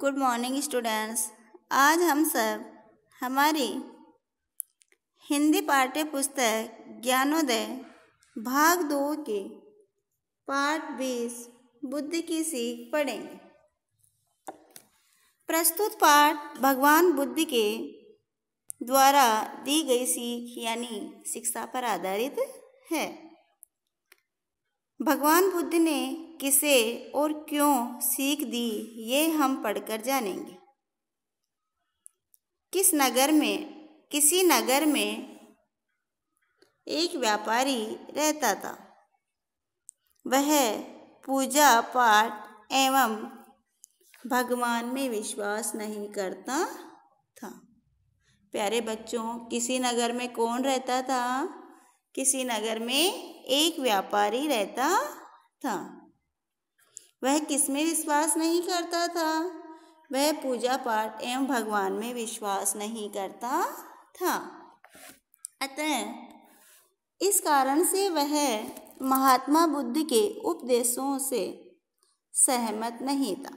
good morning students आज हम सब हमारी हिंदी पाठ्य पुस्तक ज्ञानोदय भाग दो के पाठ बीस बुद्ध की सीख पढ़ेंगे प्रस्तुत पाठ भगवान बुद्ध के द्वारा दी गई सीख यानी शिक्षा पर आधारित है भगवान बुद्ध ने किसे और क्यों सीख दी ये हम पढ़कर जानेंगे किस नगर में किसी नगर में एक व्यापारी रहता था वह पूजा पाठ एवं भगवान में विश्वास नहीं करता था प्यारे बच्चों किसी नगर में कौन रहता था किसी नगर में एक व्यापारी रहता था वह किस में विश्वास नहीं करता था वह पूजा पाठ एवं भगवान में विश्वास नहीं करता था अतः इस कारण से वह महात्मा बुद्ध के उपदेशों से सहमत नहीं था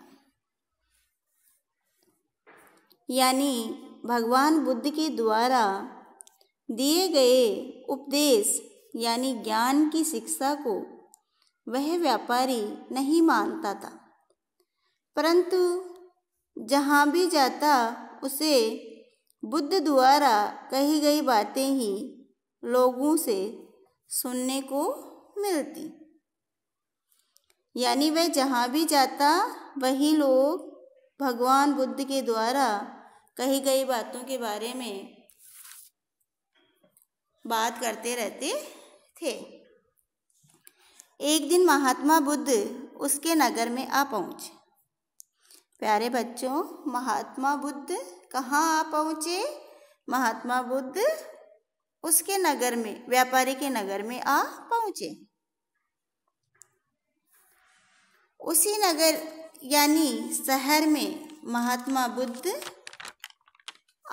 यानी भगवान बुद्ध के द्वारा दिए गए उपदेश यानी ज्ञान की शिक्षा को वह व्यापारी नहीं मानता था परंतु जहाँ भी जाता उसे बुद्ध द्वारा कही गई बातें ही लोगों से सुनने को मिलती यानी वह जहाँ भी जाता वही लोग भगवान बुद्ध के द्वारा कही गई बातों के बारे में बात करते रहते थे एक दिन महात्मा बुद्ध उसके नगर में आ पहुँचे प्यारे बच्चों महात्मा बुद्ध कहाँ आ पहुँचे महात्मा बुद्ध उसके नगर में व्यापारी के नगर में आ पहुँचे उसी नगर यानी शहर में महात्मा बुद्ध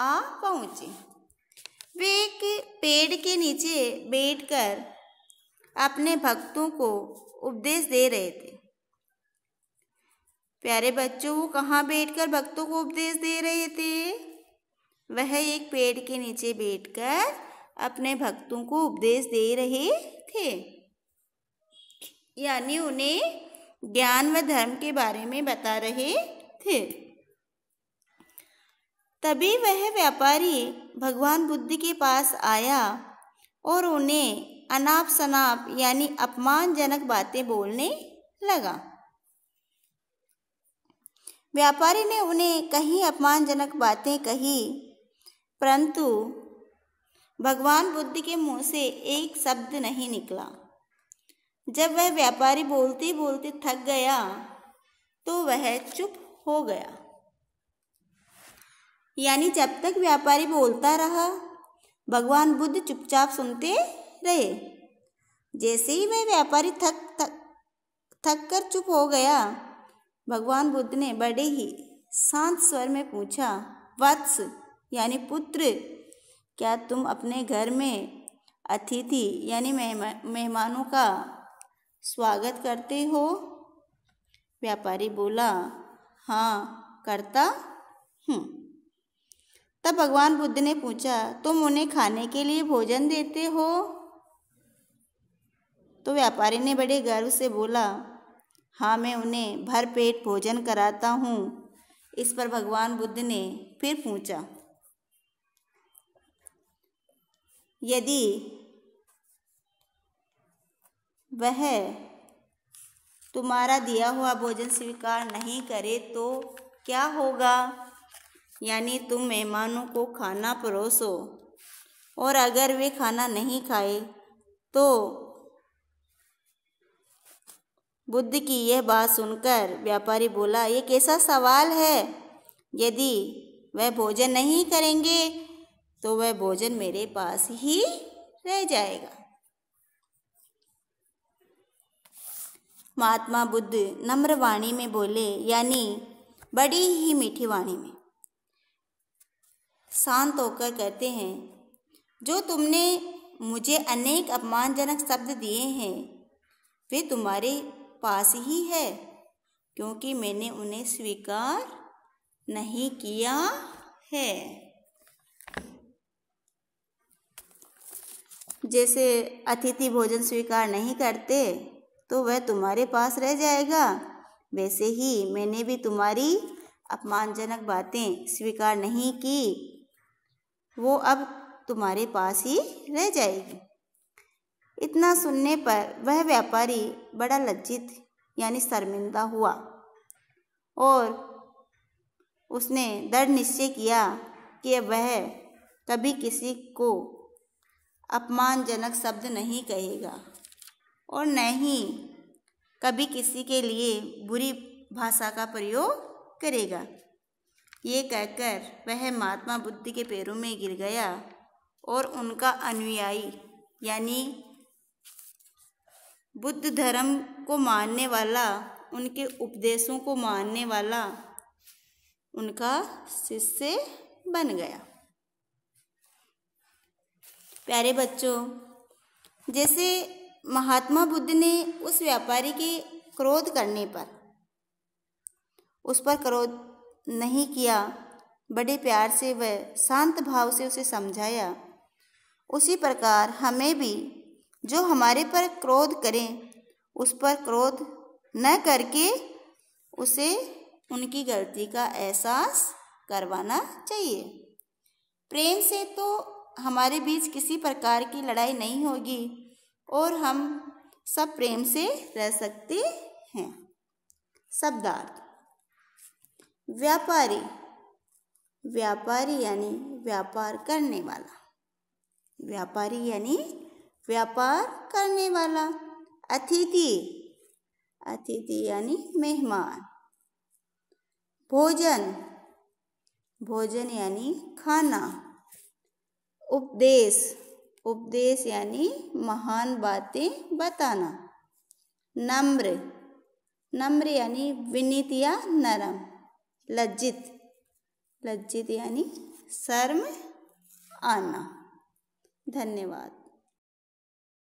आ पहुँचे वे एक पेड़ के नीचे बैठकर अपने भक्तों को उपदेश दे रहे थे प्यारे बच्चों वो कहाँ बैठकर भक्तों को उपदेश दे रहे थे वह एक पेड़ के नीचे बैठकर अपने भक्तों को उपदेश दे रहे थे यानी उन्हें ज्ञान व धर्म के बारे में बता रहे थे तभी वह व्यापारी भगवान बुद्ध के पास आया और उन्हें अनाप शनाप यानी अपमानजनक बातें बोलने लगा व्यापारी ने उन्हें कहीं अपमानजनक बातें कही परंतु भगवान बुद्ध के मुंह से एक शब्द नहीं निकला जब वह व्यापारी बोलते बोलते थक गया तो वह चुप हो गया यानी जब तक व्यापारी बोलता रहा भगवान बुद्ध चुपचाप सुनते रहे जैसे ही वह व्यापारी थक थक थक कर चुप हो गया भगवान बुद्ध ने बड़े ही शांत स्वर में पूछा वत्स यानी पुत्र क्या तुम अपने घर में अतिथि यानी मेहमानों का स्वागत करते हो व्यापारी बोला हाँ करता हूँ तब भगवान बुद्ध ने पूछा तुम उन्हें खाने के लिए भोजन देते हो तो व्यापारी ने बड़े गर्व से बोला हाँ मैं उन्हें भर पेट भोजन कराता हूँ इस पर भगवान बुद्ध ने फिर पूछा यदि वह तुम्हारा दिया हुआ भोजन स्वीकार नहीं करे तो क्या होगा यानी तुम मेहमानों को खाना परोसो और अगर वे खाना नहीं खाए तो बुद्ध की यह बात सुनकर व्यापारी बोला ये कैसा सवाल है यदि वह भोजन नहीं करेंगे तो वह भोजन मेरे पास ही रह जाएगा महात्मा बुद्ध नम्र वाणी में बोले यानी बड़ी ही मीठी वाणी में शांत होकर कहते हैं जो तुमने मुझे अनेक अपमानजनक शब्द दिए हैं वे तुम्हारे पास ही है क्योंकि मैंने उन्हें स्वीकार नहीं किया है जैसे अतिथि भोजन स्वीकार नहीं करते तो वह तुम्हारे पास रह जाएगा वैसे ही मैंने भी तुम्हारी अपमानजनक बातें स्वीकार नहीं की वो अब तुम्हारे पास ही रह जाएगी इतना सुनने पर वह व्यापारी बड़ा लज्जित यानी शर्मिंदा हुआ और उसने दृढ़ निश्चय किया कि वह कभी किसी को अपमानजनक शब्द नहीं कहेगा और न ही कभी किसी के लिए बुरी भाषा का प्रयोग करेगा ये कहकर वह महात्मा बुद्ध के पैरों में गिर गया और उनका अनुयायी यानी बुद्ध धर्म को मानने वाला उनके उपदेशों को मानने वाला उनका शिष्य बन गया प्यारे बच्चों जैसे महात्मा बुद्ध ने उस व्यापारी के क्रोध करने पर उस पर क्रोध नहीं किया बड़े प्यार से वह शांत भाव से उसे समझाया उसी प्रकार हमें भी जो हमारे पर क्रोध करें उस पर क्रोध न करके उसे उनकी गलती का एहसास करवाना चाहिए प्रेम से तो हमारे बीच किसी प्रकार की लड़ाई नहीं होगी और हम सब प्रेम से रह सकते हैं शब्दार्थ व्यापारी व्यापारी यानी व्यापार करने वाला व्यापारी यानी व्यापार करने वाला अतिथि अतिथि यानी मेहमान भोजन भोजन यानी खाना उपदेश उपदेश यानी महान बातें बताना नम्र नम्र यानी विनीत या नरम लज्जित लज्जित यानी शर्म आना धन्यवाद